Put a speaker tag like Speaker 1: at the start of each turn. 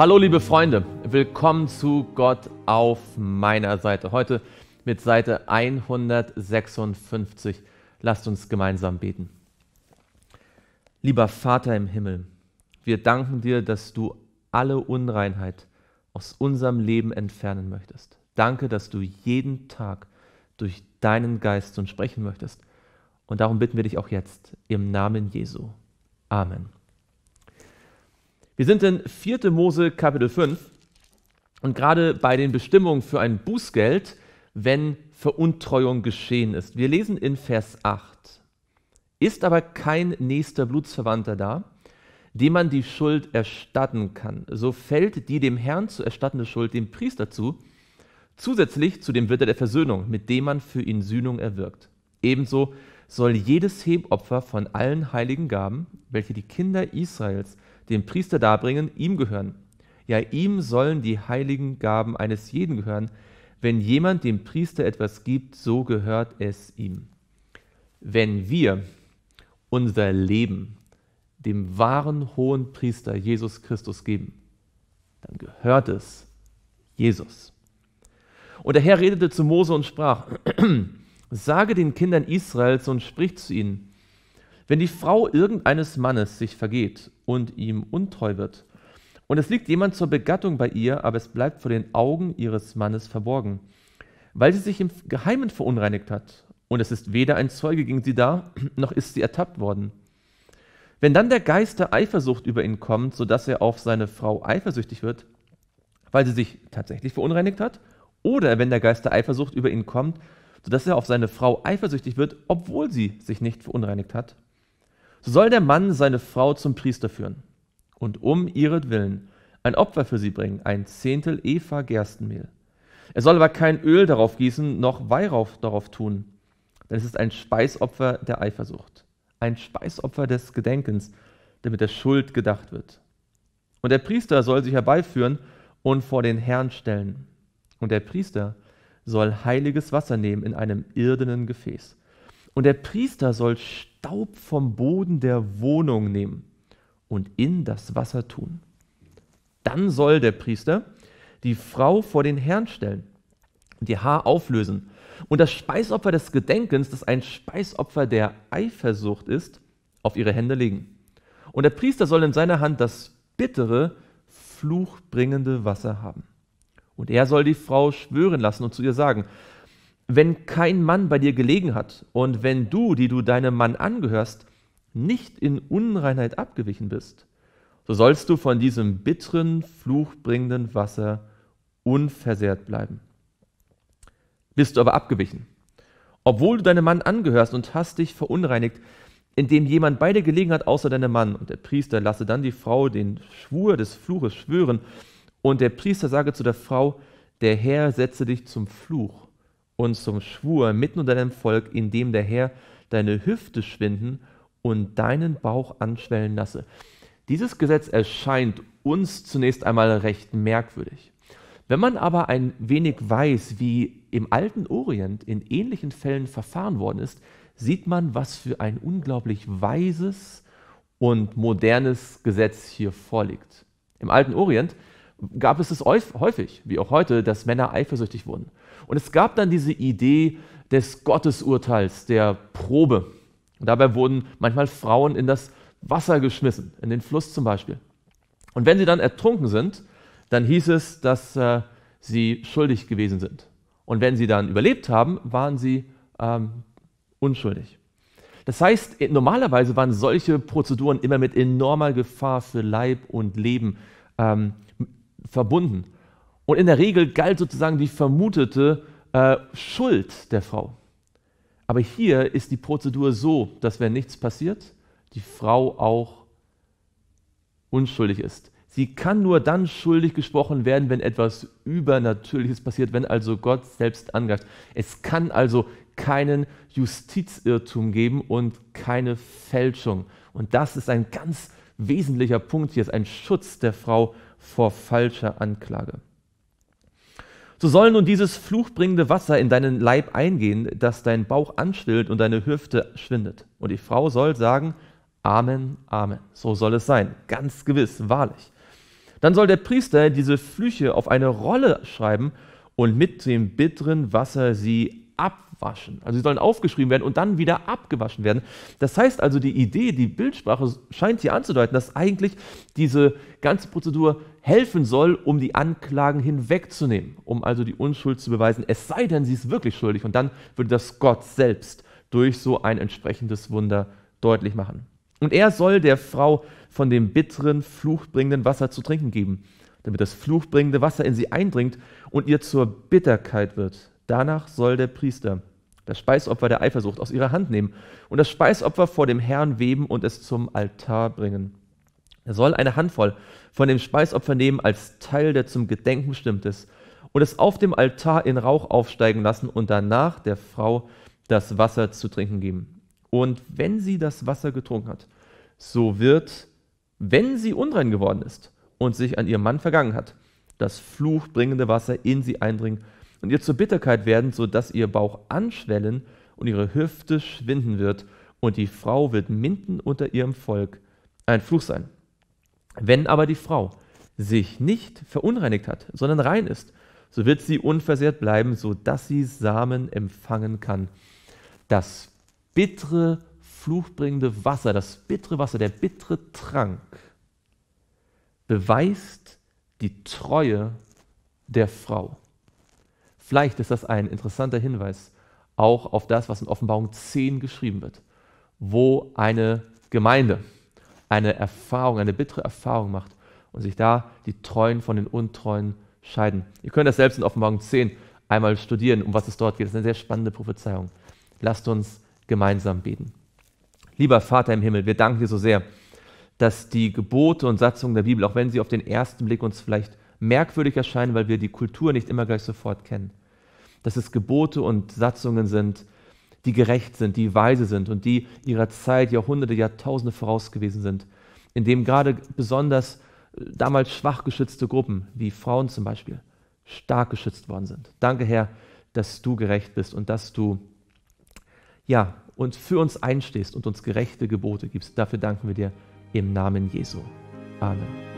Speaker 1: Hallo liebe Freunde, willkommen zu Gott auf meiner Seite. Heute mit Seite 156. Lasst uns gemeinsam beten. Lieber Vater im Himmel, wir danken dir, dass du alle Unreinheit aus unserem Leben entfernen möchtest. Danke, dass du jeden Tag durch deinen Geist uns sprechen möchtest. Und darum bitten wir dich auch jetzt im Namen Jesu. Amen. Wir sind in 4. Mose Kapitel 5 und gerade bei den Bestimmungen für ein Bußgeld, wenn Veruntreuung geschehen ist. Wir lesen in Vers 8. Ist aber kein nächster Blutsverwandter da, dem man die Schuld erstatten kann, so fällt die dem Herrn zu erstattende Schuld dem Priester zu, zusätzlich zu dem Witter der Versöhnung, mit dem man für ihn Sühnung erwirkt. Ebenso soll jedes Hebopfer von allen heiligen Gaben, welche die Kinder Israels dem Priester darbringen, ihm gehören. Ja, ihm sollen die heiligen Gaben eines jeden gehören. Wenn jemand dem Priester etwas gibt, so gehört es ihm. Wenn wir unser Leben dem wahren hohen Priester Jesus Christus geben, dann gehört es Jesus. Und der Herr redete zu Mose und sprach, sage den Kindern Israels und sprich zu ihnen, wenn die Frau irgendeines Mannes sich vergeht und ihm untreu wird, und es liegt jemand zur Begattung bei ihr, aber es bleibt vor den Augen ihres Mannes verborgen, weil sie sich im Geheimen verunreinigt hat, und es ist weder ein Zeuge gegen sie da, noch ist sie ertappt worden. Wenn dann der Geist der Eifersucht über ihn kommt, sodass er auf seine Frau eifersüchtig wird, weil sie sich tatsächlich verunreinigt hat, oder wenn der Geist der Eifersucht über ihn kommt, sodass er auf seine Frau eifersüchtig wird, obwohl sie sich nicht verunreinigt hat, so soll der Mann seine Frau zum Priester führen und um ihretwillen ein Opfer für sie bringen, ein Zehntel Eva Gerstenmehl. Er soll aber kein Öl darauf gießen, noch Weihrauch darauf tun, denn es ist ein Speisopfer der Eifersucht, ein Speisopfer des Gedenkens, damit der Schuld gedacht wird. Und der Priester soll sich herbeiführen und vor den Herrn stellen. Und der Priester soll heiliges Wasser nehmen in einem irdenen Gefäß und der Priester soll Staub vom Boden der Wohnung nehmen und in das Wasser tun. Dann soll der Priester die Frau vor den Herrn stellen und ihr Haar auflösen. Und das Speisopfer des Gedenkens, das ein Speisopfer der Eifersucht ist, auf ihre Hände legen. Und der Priester soll in seiner Hand das bittere, fluchbringende Wasser haben. Und er soll die Frau schwören lassen und zu ihr sagen, wenn kein Mann bei dir gelegen hat und wenn du, die du deinem Mann angehörst, nicht in Unreinheit abgewichen bist, so sollst du von diesem bitteren, fluchbringenden Wasser unversehrt bleiben. Bist du aber abgewichen, obwohl du deinem Mann angehörst und hast dich verunreinigt, indem jemand bei dir gelegen hat, außer deinem Mann, und der Priester lasse dann die Frau den Schwur des Fluches schwören, und der Priester sage zu der Frau, der Herr setze dich zum Fluch und zum Schwur mitten unter deinem Volk, indem der Herr deine Hüfte schwinden und deinen Bauch anschwellen lasse. Dieses Gesetz erscheint uns zunächst einmal recht merkwürdig. Wenn man aber ein wenig weiß, wie im alten Orient in ähnlichen Fällen verfahren worden ist, sieht man, was für ein unglaublich weises und modernes Gesetz hier vorliegt. Im alten Orient gab es es häufig, wie auch heute, dass Männer eifersüchtig wurden. Und es gab dann diese Idee des Gottesurteils, der Probe. Und dabei wurden manchmal Frauen in das Wasser geschmissen, in den Fluss zum Beispiel. Und wenn sie dann ertrunken sind, dann hieß es, dass äh, sie schuldig gewesen sind. Und wenn sie dann überlebt haben, waren sie ähm, unschuldig. Das heißt, normalerweise waren solche Prozeduren immer mit enormer Gefahr für Leib und Leben ähm, verbunden. Und in der Regel galt sozusagen die vermutete äh, Schuld der Frau. Aber hier ist die Prozedur so, dass wenn nichts passiert, die Frau auch unschuldig ist. Sie kann nur dann schuldig gesprochen werden, wenn etwas Übernatürliches passiert, wenn also Gott selbst angreift. Es kann also keinen Justizirrtum geben und keine Fälschung. Und das ist ein ganz wesentlicher Punkt hier, ist ein Schutz der Frau vor falscher Anklage. So soll nun dieses fluchbringende Wasser in deinen Leib eingehen, dass dein Bauch anstillt und deine Hüfte schwindet. Und die Frau soll sagen, Amen, Amen. So soll es sein, ganz gewiss, wahrlich. Dann soll der Priester diese Flüche auf eine Rolle schreiben und mit dem bitteren Wasser sie abwenden abwaschen. Also sie sollen aufgeschrieben werden und dann wieder abgewaschen werden. Das heißt also, die Idee, die Bildsprache scheint hier anzudeuten, dass eigentlich diese ganze Prozedur helfen soll, um die Anklagen hinwegzunehmen, um also die Unschuld zu beweisen, es sei denn, sie ist wirklich schuldig. Und dann würde das Gott selbst durch so ein entsprechendes Wunder deutlich machen. Und er soll der Frau von dem bitteren, fluchbringenden Wasser zu trinken geben, damit das fluchbringende Wasser in sie eindringt und ihr zur Bitterkeit wird. Danach soll der Priester das Speisopfer der Eifersucht, aus ihrer Hand nehmen und das Speisopfer vor dem Herrn weben und es zum Altar bringen. Er soll eine Handvoll von dem Speisopfer nehmen als Teil, der zum Gedenken bestimmt ist, und es auf dem Altar in Rauch aufsteigen lassen und danach der Frau das Wasser zu trinken geben. Und wenn sie das Wasser getrunken hat, so wird, wenn sie unrein geworden ist und sich an ihrem Mann vergangen hat, das fluchbringende Wasser in sie eindringen und ihr zur Bitterkeit werden, so dass ihr Bauch anschwellen und ihre Hüfte schwinden wird, und die Frau wird minden unter ihrem Volk ein Fluch sein. Wenn aber die Frau sich nicht verunreinigt hat, sondern rein ist, so wird sie unversehrt bleiben, so dass sie Samen empfangen kann. Das bittere, fluchbringende Wasser, das bittere Wasser, der bittere Trank, beweist die Treue der Frau. Vielleicht ist das ein interessanter Hinweis auch auf das, was in Offenbarung 10 geschrieben wird, wo eine Gemeinde eine Erfahrung, eine bittere Erfahrung macht und sich da die Treuen von den Untreuen scheiden. Ihr könnt das selbst in Offenbarung 10 einmal studieren, um was es dort geht. Das ist eine sehr spannende Prophezeiung. Lasst uns gemeinsam beten. Lieber Vater im Himmel, wir danken dir so sehr, dass die Gebote und Satzungen der Bibel, auch wenn sie auf den ersten Blick uns vielleicht merkwürdig erscheinen, weil wir die Kultur nicht immer gleich sofort kennen, dass es Gebote und Satzungen sind, die gerecht sind, die weise sind und die ihrer Zeit Jahrhunderte, Jahrtausende voraus gewesen sind, in dem gerade besonders äh, damals schwach geschützte Gruppen, wie Frauen zum Beispiel, stark geschützt worden sind. Danke, Herr, dass du gerecht bist und dass du ja, und für uns einstehst und uns gerechte Gebote gibst. Dafür danken wir dir im Namen Jesu. Amen.